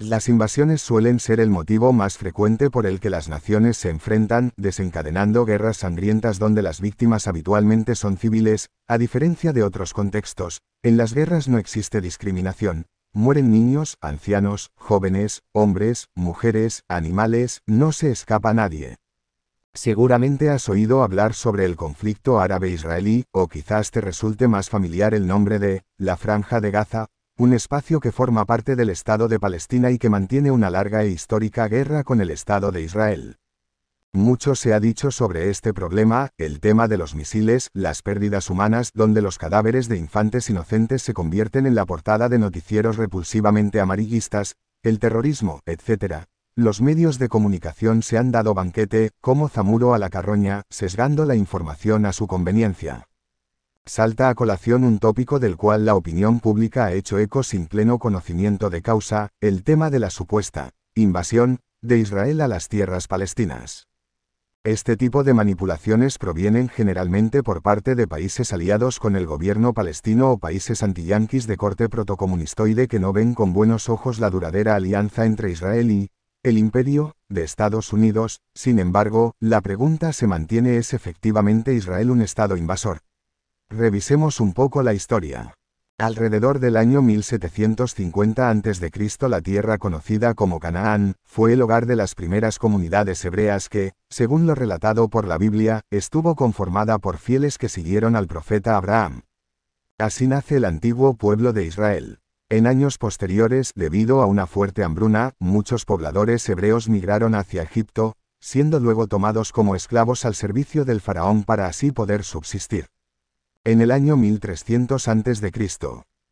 Las invasiones suelen ser el motivo más frecuente por el que las naciones se enfrentan, desencadenando guerras sangrientas donde las víctimas habitualmente son civiles, a diferencia de otros contextos. En las guerras no existe discriminación. Mueren niños, ancianos, jóvenes, hombres, mujeres, animales, no se escapa nadie. Seguramente has oído hablar sobre el conflicto árabe-israelí, o quizás te resulte más familiar el nombre de la Franja de Gaza, un espacio que forma parte del Estado de Palestina y que mantiene una larga e histórica guerra con el Estado de Israel. Mucho se ha dicho sobre este problema, el tema de los misiles, las pérdidas humanas, donde los cadáveres de infantes inocentes se convierten en la portada de noticieros repulsivamente amarillistas, el terrorismo, etc. Los medios de comunicación se han dado banquete, como Zamuro a la carroña, sesgando la información a su conveniencia salta a colación un tópico del cual la opinión pública ha hecho eco sin pleno conocimiento de causa, el tema de la supuesta invasión de Israel a las tierras palestinas. Este tipo de manipulaciones provienen generalmente por parte de países aliados con el gobierno palestino o países antiyanquis de corte protocomunistoide que no ven con buenos ojos la duradera alianza entre Israel y el imperio de Estados Unidos. Sin embargo, la pregunta se mantiene es efectivamente Israel un estado invasor, Revisemos un poco la historia. Alrededor del año 1750 a.C. la tierra conocida como Canaán, fue el hogar de las primeras comunidades hebreas que, según lo relatado por la Biblia, estuvo conformada por fieles que siguieron al profeta Abraham. Así nace el antiguo pueblo de Israel. En años posteriores, debido a una fuerte hambruna, muchos pobladores hebreos migraron hacia Egipto, siendo luego tomados como esclavos al servicio del faraón para así poder subsistir. En el año 1300 a.C.,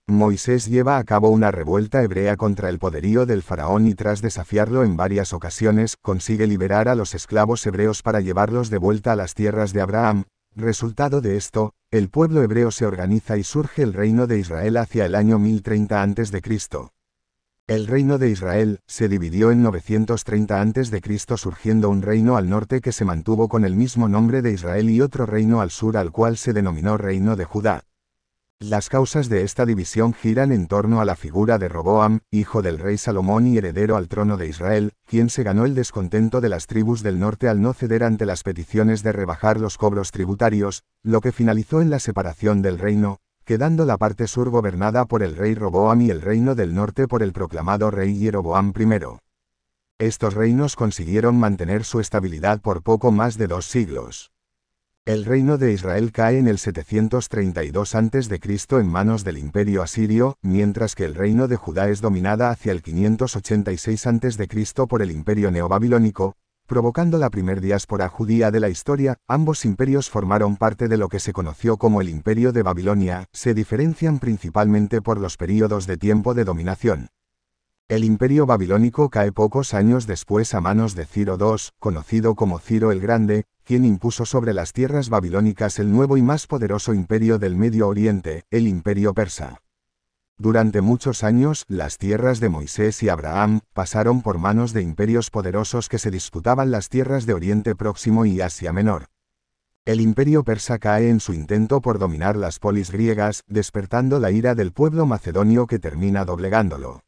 Moisés lleva a cabo una revuelta hebrea contra el poderío del faraón y tras desafiarlo en varias ocasiones, consigue liberar a los esclavos hebreos para llevarlos de vuelta a las tierras de Abraham. Resultado de esto, el pueblo hebreo se organiza y surge el reino de Israel hacia el año 1030 a.C. El reino de Israel se dividió en 930 a.C. surgiendo un reino al norte que se mantuvo con el mismo nombre de Israel y otro reino al sur al cual se denominó reino de Judá. Las causas de esta división giran en torno a la figura de Roboam, hijo del rey Salomón y heredero al trono de Israel, quien se ganó el descontento de las tribus del norte al no ceder ante las peticiones de rebajar los cobros tributarios, lo que finalizó en la separación del reino, quedando la parte sur gobernada por el rey Roboam y el reino del norte por el proclamado rey Jeroboam I. Estos reinos consiguieron mantener su estabilidad por poco más de dos siglos. El reino de Israel cae en el 732 a.C. en manos del imperio asirio, mientras que el reino de Judá es dominada hacia el 586 a.C. por el imperio neobabilónico, Provocando la primer diáspora judía de la historia, ambos imperios formaron parte de lo que se conoció como el Imperio de Babilonia, se diferencian principalmente por los períodos de tiempo de dominación. El imperio babilónico cae pocos años después a manos de Ciro II, conocido como Ciro el Grande, quien impuso sobre las tierras babilónicas el nuevo y más poderoso imperio del Medio Oriente, el imperio persa. Durante muchos años, las tierras de Moisés y Abraham pasaron por manos de imperios poderosos que se disputaban las tierras de Oriente Próximo y Asia Menor. El imperio persa cae en su intento por dominar las polis griegas, despertando la ira del pueblo macedonio que termina doblegándolo.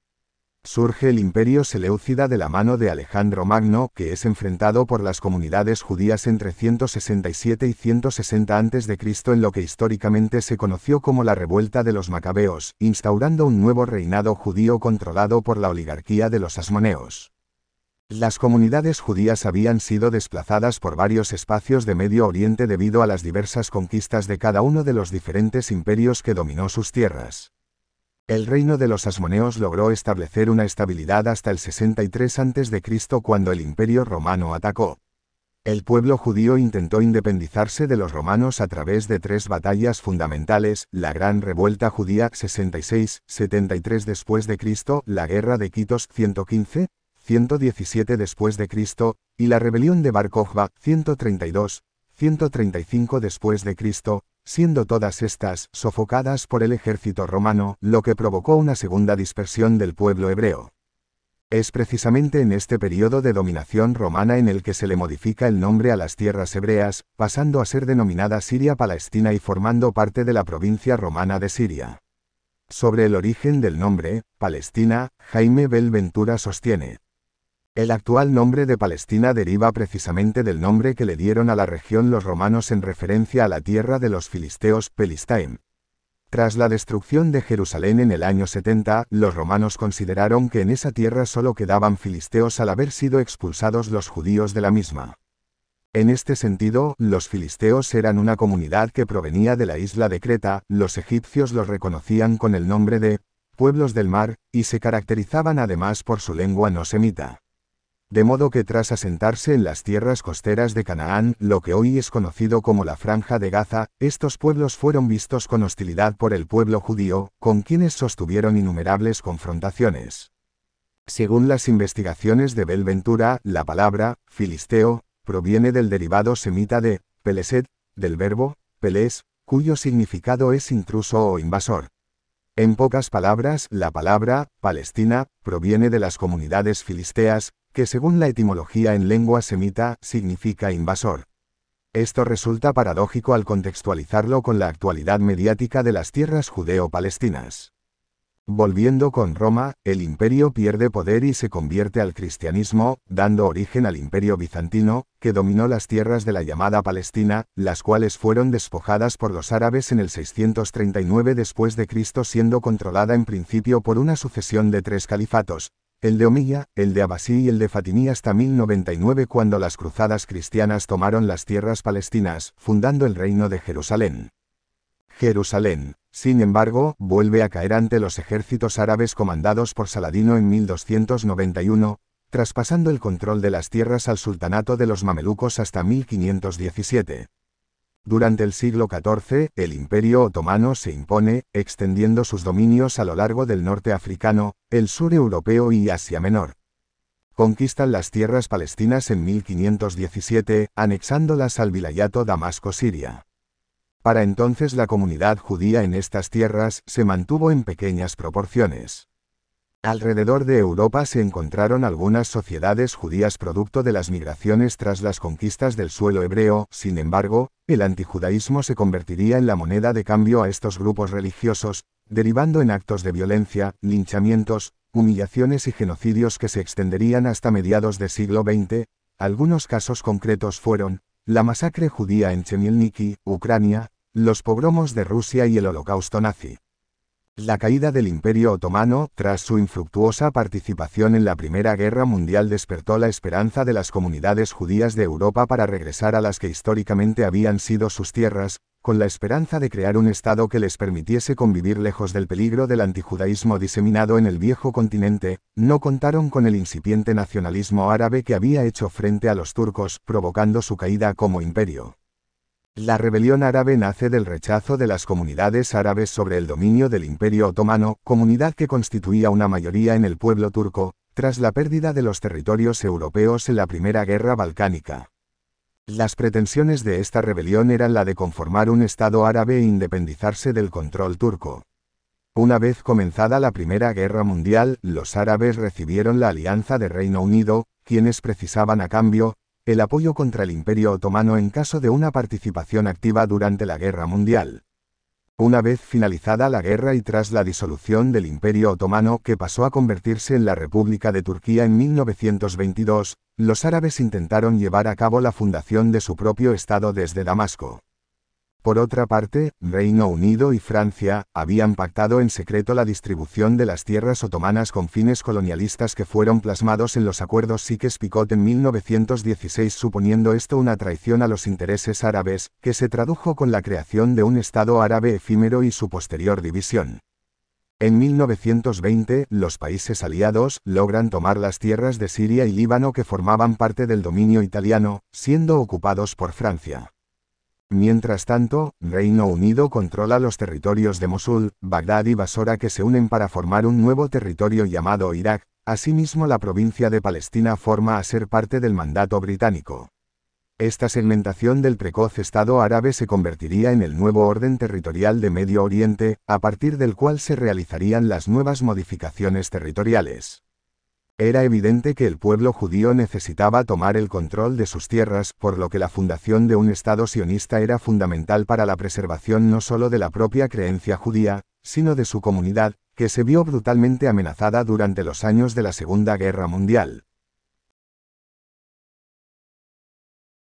Surge el imperio seleucida de la mano de Alejandro Magno, que es enfrentado por las comunidades judías entre 167 y 160 a.C. en lo que históricamente se conoció como la revuelta de los macabeos, instaurando un nuevo reinado judío controlado por la oligarquía de los asmoneos. Las comunidades judías habían sido desplazadas por varios espacios de Medio Oriente debido a las diversas conquistas de cada uno de los diferentes imperios que dominó sus tierras. El reino de los asmoneos logró establecer una estabilidad hasta el 63 a.C. cuando el imperio romano atacó. El pueblo judío intentó independizarse de los romanos a través de tres batallas fundamentales, la Gran Revuelta Judía 66-73 después de Cristo, la Guerra de Quitos 115, 117 después de Cristo, y la rebelión de Bar 132, 135 después de Cristo, siendo todas estas sofocadas por el ejército romano, lo que provocó una segunda dispersión del pueblo hebreo. Es precisamente en este periodo de dominación romana en el que se le modifica el nombre a las tierras hebreas, pasando a ser denominada Siria-Palestina y formando parte de la provincia romana de Siria. Sobre el origen del nombre, Palestina, Jaime Belventura sostiene, el actual nombre de Palestina deriva precisamente del nombre que le dieron a la región los romanos en referencia a la tierra de los filisteos Pelistaim. Tras la destrucción de Jerusalén en el año 70, los romanos consideraron que en esa tierra solo quedaban filisteos al haber sido expulsados los judíos de la misma. En este sentido, los filisteos eran una comunidad que provenía de la isla de Creta, los egipcios los reconocían con el nombre de pueblos del mar, y se caracterizaban además por su lengua no semita de modo que tras asentarse en las tierras costeras de Canaán, lo que hoy es conocido como la Franja de Gaza, estos pueblos fueron vistos con hostilidad por el pueblo judío, con quienes sostuvieron innumerables confrontaciones. Según las investigaciones de Belventura, la palabra, filisteo, proviene del derivado semita de, peleset, del verbo, pelés, cuyo significado es intruso o invasor. En pocas palabras, la palabra, Palestina, proviene de las comunidades filisteas, que según la etimología en lengua semita significa invasor. Esto resulta paradójico al contextualizarlo con la actualidad mediática de las tierras judeo-palestinas. Volviendo con Roma, el imperio pierde poder y se convierte al cristianismo, dando origen al imperio bizantino, que dominó las tierras de la llamada Palestina, las cuales fueron despojadas por los árabes en el 639 después de Cristo siendo controlada en principio por una sucesión de tres califatos, el de Omía, el de Abasí y el de Fatimí hasta 1099 cuando las cruzadas cristianas tomaron las tierras palestinas, fundando el reino de Jerusalén. Jerusalén, sin embargo, vuelve a caer ante los ejércitos árabes comandados por Saladino en 1291, traspasando el control de las tierras al sultanato de los mamelucos hasta 1517. Durante el siglo XIV, el Imperio Otomano se impone, extendiendo sus dominios a lo largo del norte africano, el sur europeo y Asia Menor. Conquistan las tierras palestinas en 1517, anexándolas al vilayato Damasco-Siria. Para entonces la comunidad judía en estas tierras se mantuvo en pequeñas proporciones. Alrededor de Europa se encontraron algunas sociedades judías producto de las migraciones tras las conquistas del suelo hebreo, sin embargo, el antijudaísmo se convertiría en la moneda de cambio a estos grupos religiosos, derivando en actos de violencia, linchamientos, humillaciones y genocidios que se extenderían hasta mediados del siglo XX. Algunos casos concretos fueron, la masacre judía en Chemilniki, Ucrania, los pogromos de Rusia y el holocausto nazi. La caída del Imperio Otomano, tras su infructuosa participación en la Primera Guerra Mundial, despertó la esperanza de las comunidades judías de Europa para regresar a las que históricamente habían sido sus tierras, con la esperanza de crear un Estado que les permitiese convivir lejos del peligro del antijudaísmo diseminado en el viejo continente, no contaron con el incipiente nacionalismo árabe que había hecho frente a los turcos, provocando su caída como imperio. La rebelión árabe nace del rechazo de las comunidades árabes sobre el dominio del Imperio Otomano, comunidad que constituía una mayoría en el pueblo turco, tras la pérdida de los territorios europeos en la Primera Guerra Balcánica. Las pretensiones de esta rebelión eran la de conformar un Estado árabe e independizarse del control turco. Una vez comenzada la Primera Guerra Mundial, los árabes recibieron la alianza de Reino Unido, quienes precisaban a cambio, el apoyo contra el Imperio Otomano en caso de una participación activa durante la Guerra Mundial. Una vez finalizada la guerra y tras la disolución del Imperio Otomano que pasó a convertirse en la República de Turquía en 1922, los árabes intentaron llevar a cabo la fundación de su propio Estado desde Damasco. Por otra parte, Reino Unido y Francia habían pactado en secreto la distribución de las tierras otomanas con fines colonialistas que fueron plasmados en los acuerdos Sykes-Picot en 1916, suponiendo esto una traición a los intereses árabes, que se tradujo con la creación de un Estado árabe efímero y su posterior división. En 1920, los países aliados logran tomar las tierras de Siria y Líbano que formaban parte del dominio italiano, siendo ocupados por Francia. Mientras tanto, Reino Unido controla los territorios de Mosul, Bagdad y Basora que se unen para formar un nuevo territorio llamado Irak, asimismo la provincia de Palestina forma a ser parte del mandato británico. Esta segmentación del precoz Estado árabe se convertiría en el nuevo orden territorial de Medio Oriente, a partir del cual se realizarían las nuevas modificaciones territoriales. Era evidente que el pueblo judío necesitaba tomar el control de sus tierras, por lo que la fundación de un Estado sionista era fundamental para la preservación no solo de la propia creencia judía, sino de su comunidad, que se vio brutalmente amenazada durante los años de la Segunda Guerra Mundial.